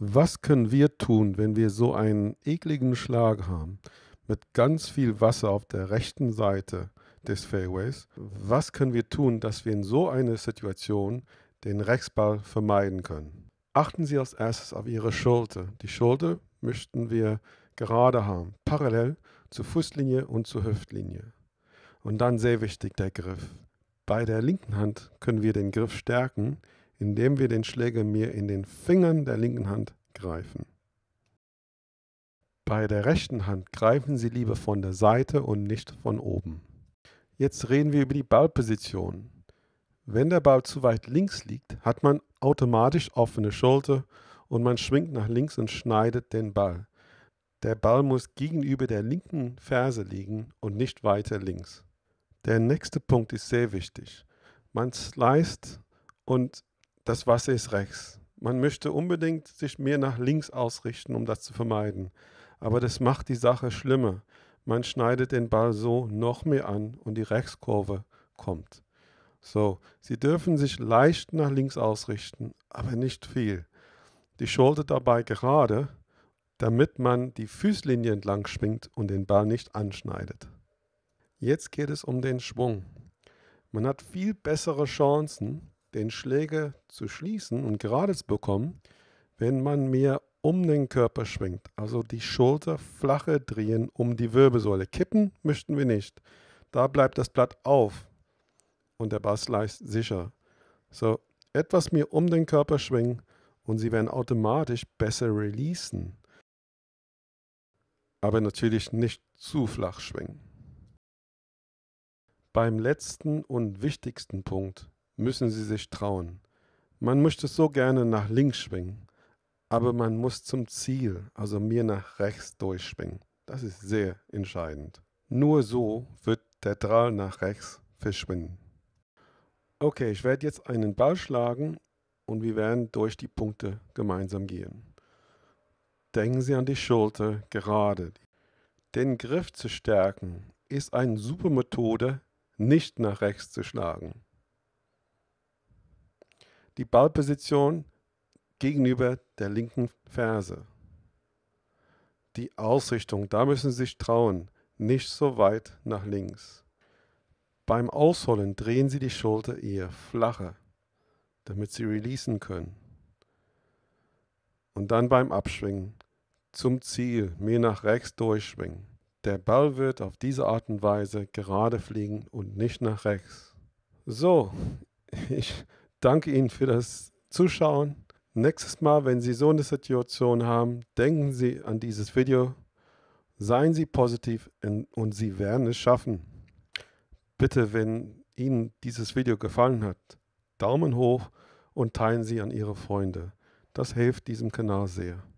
Was können wir tun, wenn wir so einen ekligen Schlag haben mit ganz viel Wasser auf der rechten Seite des Fairways? Was können wir tun, dass wir in so einer Situation den Rechtsball vermeiden können? Achten Sie als erstes auf Ihre Schulter. Die Schulter möchten wir gerade haben, parallel zur Fußlinie und zur Hüftlinie. Und dann sehr wichtig der Griff. Bei der linken Hand können wir den Griff stärken, indem wir den Schläger mir in den Fingern der linken Hand greifen. Bei der rechten Hand greifen Sie lieber von der Seite und nicht von oben. Jetzt reden wir über die Ballposition. Wenn der Ball zu weit links liegt, hat man automatisch offene Schulter und man schwingt nach links und schneidet den Ball. Der Ball muss gegenüber der linken Ferse liegen und nicht weiter links. Der nächste Punkt ist sehr wichtig. Man sliced und das Wasser ist rechts. Man möchte unbedingt sich mehr nach links ausrichten, um das zu vermeiden. Aber das macht die Sache schlimmer. Man schneidet den Ball so noch mehr an und die Rechtskurve kommt. So, sie dürfen sich leicht nach links ausrichten, aber nicht viel. Die Schulter dabei gerade, damit man die Füßlinie entlang schwingt und den Ball nicht anschneidet. Jetzt geht es um den Schwung. Man hat viel bessere Chancen, den Schläger zu schließen und gerade zu bekommen, wenn man mehr um den Körper schwingt. Also die Schulter flache drehen um die Wirbelsäule. Kippen möchten wir nicht. Da bleibt das Blatt auf und der Bass leicht sicher. So etwas mehr um den Körper schwingen und sie werden automatisch besser releasen. Aber natürlich nicht zu flach schwingen. Beim letzten und wichtigsten Punkt müssen sie sich trauen. Man möchte so gerne nach links schwingen, aber man muss zum Ziel, also mir nach rechts durchschwingen. Das ist sehr entscheidend. Nur so wird der Drall nach rechts verschwinden. Okay, ich werde jetzt einen Ball schlagen und wir werden durch die Punkte gemeinsam gehen. Denken Sie an die Schulter gerade. Den Griff zu stärken ist eine super Methode, nicht nach rechts zu schlagen die Ballposition gegenüber der linken Ferse. Die Ausrichtung, da müssen Sie sich trauen, nicht so weit nach links. Beim Ausholen drehen Sie die Schulter eher flacher, damit Sie releasen können. Und dann beim Abschwingen zum Ziel mehr nach rechts durchschwingen. Der Ball wird auf diese Art und Weise gerade fliegen und nicht nach rechts. So, ich Danke Ihnen für das Zuschauen. Nächstes Mal, wenn Sie so eine Situation haben, denken Sie an dieses Video. Seien Sie positiv und Sie werden es schaffen. Bitte, wenn Ihnen dieses Video gefallen hat, Daumen hoch und teilen Sie an Ihre Freunde. Das hilft diesem Kanal sehr.